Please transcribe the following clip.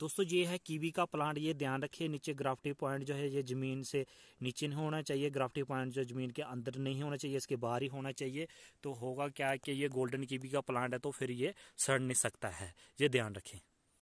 दोस्तों ये है कीवी का प्लांट ये ध्यान रखिए नीचे ग्राफ्टी पॉइंट जो है ये ज़मीन से नीचे नहीं होना चाहिए ग्राफ्टी पॉइंट जो ज़मीन के अंदर नहीं होना चाहिए इसके बाहर ही होना चाहिए तो होगा क्या कि ये गोल्डन कीवी का प्लांट है तो फिर ये सड़ नहीं सकता है ये ध्यान रखें